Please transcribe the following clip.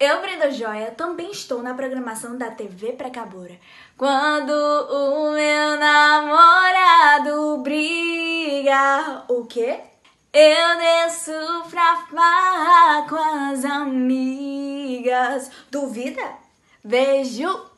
Eu, Brenda Joia, também estou na programação da TV Precabora. Quando o meu namorado briga, o quê? Eu desço pra farra com as amigas. Duvida? Beijo!